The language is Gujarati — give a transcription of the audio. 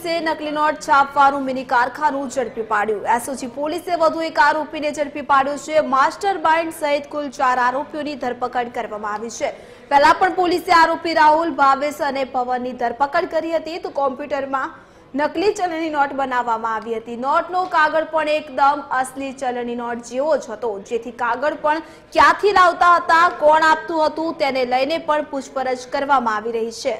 પોલીસે નકલી નોટ છાપવાનું મિની કારખાનું ઝડપી પાડ્યું એસઓજી પોલીસે વધુ એક આરોપીને ઝડપી પાડ્યો છે માસ્ટર બાઇન્ડ સહિત કુલ ચાર આરોપીઓની ધરપકડ કરવામાં આવી છે પહેલા પણ પોલીસે આરોપી રાહુલ ભાવેશ અને પવનની ધરપકડ કરી હતી તો કોમ્પ્યુટરમાં નકલી ચલણી નોટ બનાવવામાં આવી હતી નોટનો કાગળ પણ એકદમ અસલી ચલણી નોટ જેવો જ હતો જેથી કાગળ પણ ક્યાંથી લાવતા હતા કોણ આપતું હતું તેને લઈને પણ પૂછપરછ કરવામાં આવી રહી છે